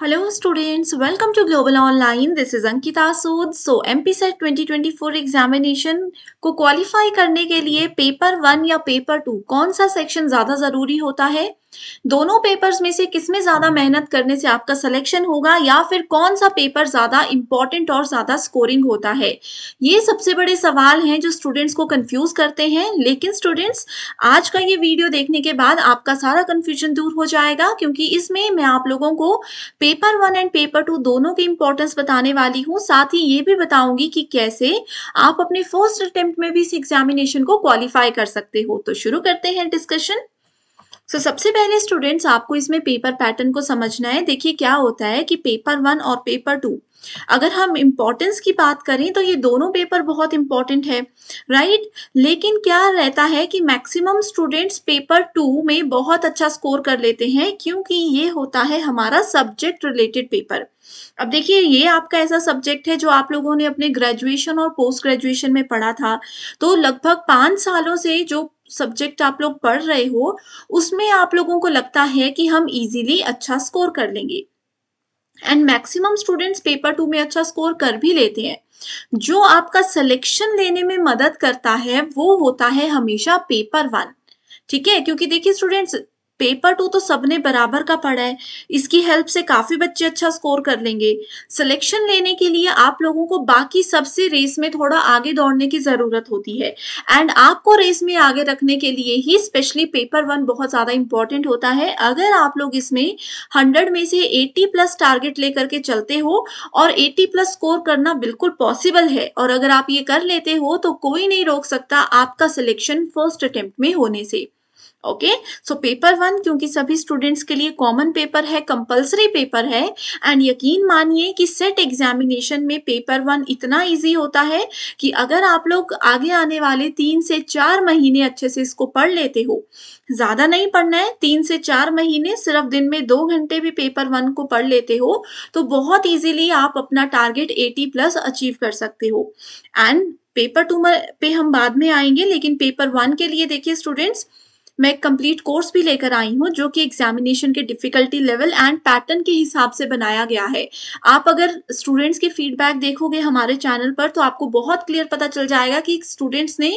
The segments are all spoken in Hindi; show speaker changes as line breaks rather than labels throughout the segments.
Hello students, welcome to Global Online. This is Ankita Sood. So MPSET 2024 examination को क्वालिफाई करने के लिए पेपर वन या पेपर टू कौन सा सेक्शन ज़्यादा ज़रूरी होता है दोनों पेपर्स में से किसमें ज़्यादा मेहनत करने से आपका सिलेक्शन होगा या फिर कौन सा पेपर ज़्यादा इंपॉर्टेंट और ज़्यादा स्कोरिंग होता है ये सबसे बड़े सवाल हैं जो स्टूडेंट्स को कंफ्यूज करते हैं लेकिन स्टूडेंट्स आज का ये वीडियो देखने के बाद आपका सारा कन्फ्यूजन दूर हो जाएगा क्योंकि इसमें मैं आप लोगों को paper one and paper two दोनों की इंपॉर्टेंस बताने वाली हूँ साथ ही ये भी बताऊंगी कि कैसे आप अपने फर्स्ट अटेम्प्ट में भी इस एग्जामिनेशन को क्वालिफाई कर सकते हो तो शुरू करते हैं डिस्कशन सो so, सबसे पहले स्टूडेंट्स आपको इसमें पेपर पैटर्न को समझना है देखिए क्या होता है कि पेपर वन और पेपर टू अगर हम इम्पोर्टेंस की बात करें तो ये दोनों पेपर बहुत इम्पोर्टेंट है राइट लेकिन क्या रहता है कि मैक्सिमम स्टूडेंट्स पेपर टू में बहुत अच्छा स्कोर कर लेते हैं क्योंकि ये होता है हमारा सब्जेक्ट रिलेटेड पेपर अब देखिए ये आपका ऐसा सब्जेक्ट है जो आप लोगों ने अपने ग्रेजुएशन और पोस्ट ग्रेजुएशन में पढ़ा था तो लगभग पाँच सालों से जो सब्जेक्ट आप लोग पढ़ रहे हो उसमें आप लोगों को लगता है कि हम इजीली अच्छा स्कोर कर लेंगे and maximum students paper two में अच्छा स्कोर कर भी लेते हैं जो आपका सिलेक्शन लेने में मदद करता है वो होता है हमेशा पेपर वन ठीक है क्योंकि देखिए स्टूडेंट्स पेपर टू तो सबने बराबर का पढ़ा है इसकी हेल्प से काफी बच्चे अच्छा स्कोर कर लेंगे सिलेक्शन लेने के लिए आप लोगों को बाकी सबसे रेस में थोड़ा आगे दौड़ने की जरूरत होती है एंड आपको रेस में आगे रखने के लिए ही स्पेशली पेपर वन बहुत ज्यादा इंपॉर्टेंट होता है अगर आप लोग इसमें हंड्रेड में से एट्टी प्लस टारगेट लेकर के चलते हो और एट्टी प्लस स्कोर करना बिल्कुल पॉसिबल है और अगर आप ये कर लेते हो तो कोई नहीं रोक सकता आपका सिलेक्शन फर्स्ट अटेम्प्ट में होने से ओके सो पेपर वन क्योंकि सभी स्टूडेंट्स के लिए कॉमन पेपर है कंपलसरी पेपर है एंड यकीन मानिए कि सेट एग्जामिनेशन में पेपर वन इतना इजी होता है कि अगर आप लोग आगे आने वाले तीन से चार महीने अच्छे से इसको पढ़ लेते हो ज्यादा नहीं पढ़ना है तीन से चार महीने सिर्फ दिन में दो घंटे भी पेपर वन को पढ़ लेते हो तो बहुत इजीली आप अपना टारगेट 80 प्लस अचीव कर सकते हो एंड पेपर टू पे हम बाद में आएंगे लेकिन पेपर वन के लिए देखिए स्टूडेंट्स मैं एक कम्प्लीट कोर्स भी लेकर आई हूँ जो कि एग्जामिनेशन के डिफिकल्टी लेवल एंड पैटर्न के हिसाब से बनाया गया है आप अगर स्टूडेंट्स के फीडबैक देखोगे हमारे चैनल पर तो आपको बहुत क्लियर पता चल जाएगा कि स्टूडेंट्स ने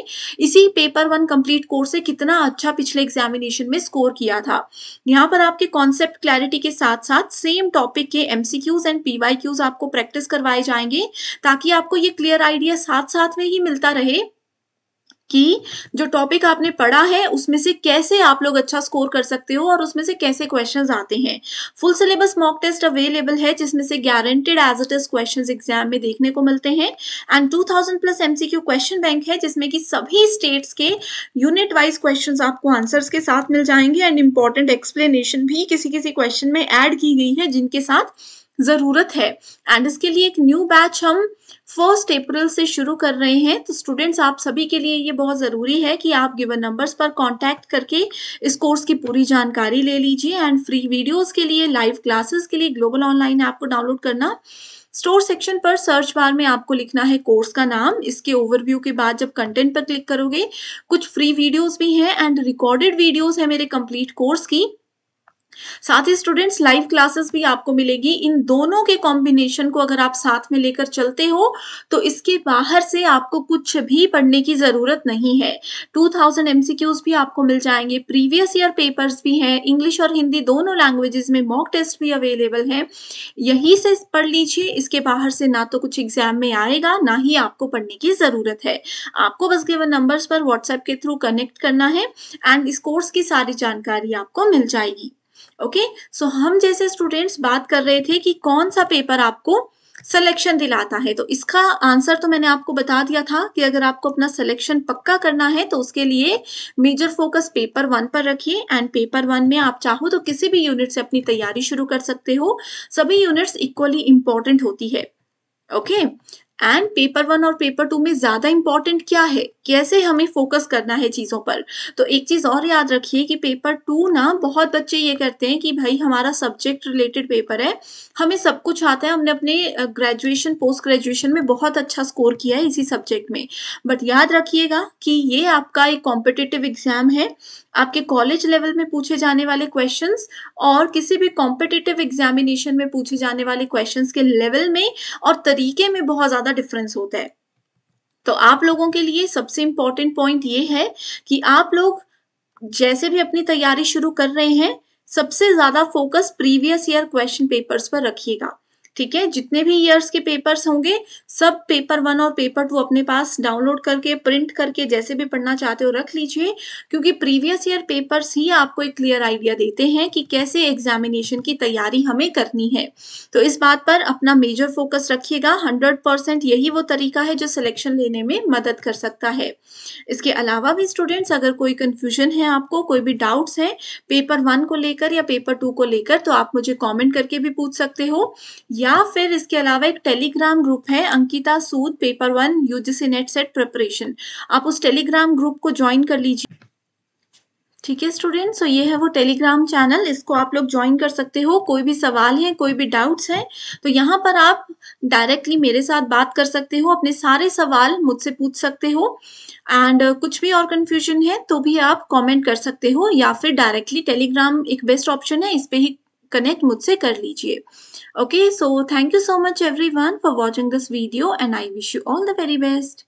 इसी पेपर वन कम्प्लीट कोर्स से कितना अच्छा पिछले एग्जामिनेशन में स्कोर किया था यहाँ पर आपके कॉन्सेप्ट क्लैरिटी के साथ साथ सेम टॉपिक के एम एंड पीवाईक्यूज आपको प्रैक्टिस करवाए जाएंगे ताकि आपको ये क्लियर आइडिया साथ साथ में ही मिलता रहे कि जो टॉपिक आपने पढ़ा है उसमें से कैसे आप लोग अच्छा स्कोर कर सकते हो और उसमें से कैसे क्वेश्चन आते हैं full syllabus mock test available है जिसमें से guaranteed as it is question exam में देखने को मिलते हैं and 2000 plus MCQ question bank है जिसमें कि सभी स्टेट्स के यूनिट वाइज क्वेश्चन आपको आंसर्स के साथ मिल जाएंगे एंड इंपॉर्टेंट एक्सप्लेनेशन भी किसी किसी क्वेश्चन में एड की गई है जिनके साथ ज़रूरत है एंड इसके लिए एक न्यू बैच हम फर्स्ट अप्रैल से शुरू कर रहे हैं तो स्टूडेंट्स आप सभी के लिए ये बहुत ज़रूरी है कि आप गिवन नंबर्स पर कांटेक्ट करके इस कोर्स की पूरी जानकारी ले लीजिए एंड फ्री वीडियोस के लिए लाइव क्लासेस के लिए ग्लोबल ऑनलाइन ऐप को डाउनलोड करना स्टोर सेक्शन पर सर्च बार में आपको लिखना है कोर्स का नाम इसके ओवरव्यू के बाद जब कंटेंट पर क्लिक करोगे कुछ फ्री वीडियोज भी हैं एंड रिकॉर्डेड वीडियोज है मेरे कंप्लीट कोर्स की साथ ही स्टूडेंट्स लाइव क्लासेस भी आपको मिलेगी इन दोनों के कॉम्बिनेशन को अगर आप साथ में लेकर चलते हो तो इसके बाहर से आपको कुछ भी पढ़ने की जरूरत नहीं है 2000 थाउजेंड एमसीक्यूज भी आपको मिल जाएंगे प्रीवियस ईयर पेपर्स भी हैं इंग्लिश और हिंदी दोनों लैंग्वेजेस में मॉक टेस्ट भी अवेलेबल है यही से पढ़ लीजिए इसके बाहर से ना तो कुछ एग्जाम में आएगा ना ही आपको पढ़ने की जरूरत है आपको बस गिवन नंबर्स पर व्हाट्सएप के थ्रू कनेक्ट करना है एंड इस कोर्स की सारी जानकारी आपको मिल जाएगी ओके okay? सो so, हम जैसे स्टूडेंट्स बात कर रहे थे कि कौन सा पेपर आपको सिलेक्शन दिलाता है तो इसका आंसर तो मैंने आपको बता दिया था कि अगर आपको अपना सिलेक्शन पक्का करना है तो उसके लिए मेजर फोकस पेपर वन पर रखिए एंड पेपर वन में आप चाहो तो किसी भी यूनिट से अपनी तैयारी शुरू कर सकते हो सभी यूनिट्स इक्वली इम्पॉर्टेंट होती है ओके एंड पेपर वन और पेपर टू में ज्यादा इंपॉर्टेंट क्या है कैसे हमें फोकस करना है चीजों पर तो एक चीज और याद रखिए कि पेपर टू ना बहुत बच्चे ये करते हैं कि भाई हमारा सब्जेक्ट रिलेटेड पेपर है हमें सब कुछ आता है हमने अपने ग्रेजुएशन पोस्ट ग्रेजुएशन में बहुत अच्छा स्कोर किया है इसी सब्जेक्ट में बट याद रखिएगा कि ये आपका एक कॉम्पिटेटिव एग्जाम है आपके कॉलेज लेवल में पूछे जाने वाले क्वेश्चन और किसी भी कॉम्पिटेटिव एग्जामिनेशन में पूछे जाने वाले क्वेश्चन के लेवल में और तरीके में बहुत ज्यादा ज्यादा डिफरेंस होता है तो आप लोगों के लिए सबसे इंपॉर्टेंट पॉइंट ये है कि आप लोग जैसे भी अपनी तैयारी शुरू कर रहे हैं सबसे ज्यादा focus previous year question papers पर रखिएगा ठीक है जितने भी ईयर्स के पेपर्स होंगे सब पेपर वन और पेपर टू अपने पास डाउनलोड करके प्रिंट करके जैसे भी पढ़ना चाहते हो रख लीजिए क्योंकि प्रीवियस ईयर पेपर्स ही आपको एक क्लियर आइडिया देते हैं कि कैसे एग्जामिनेशन की तैयारी हमें करनी है तो इस बात पर अपना मेजर फोकस रखिएगा हंड्रेड परसेंट यही वो तरीका है जो सिलेक्शन लेने में मदद कर सकता है इसके अलावा भी स्टूडेंट्स अगर कोई कन्फ्यूजन है आपको कोई भी डाउट्स है पेपर वन को लेकर या पेपर टू को लेकर तो आप मुझे कॉमेंट करके भी पूछ सकते हो या फिर इसके अलावा एक टेलीग्राम ग्रुप है Ankita Sood paper one UGC NET SET preparation आप उस टेलीग्राम ग्रुप को ज्वाइन कर लीजिए ठीक है स्टूडेंट सो ये है वो टेलीग्राम चैनल इसको आप लोग ज्वाइन कर सकते हो कोई भी सवाल है कोई भी डाउट्स हैं तो यहाँ पर आप डायरेक्टली मेरे साथ बात कर सकते हो अपने सारे सवाल मुझसे पूछ सकते हो एंड uh, कुछ भी और कन्फ्यूजन है तो भी आप कमेंट कर सकते हो या फिर डायरेक्टली टेलीग्राम एक बेस्ट ऑप्शन है इस पर ही कनेक्ट मुझसे कर लीजिए okay so thank you so much everyone for watching this video and I wish you all the very best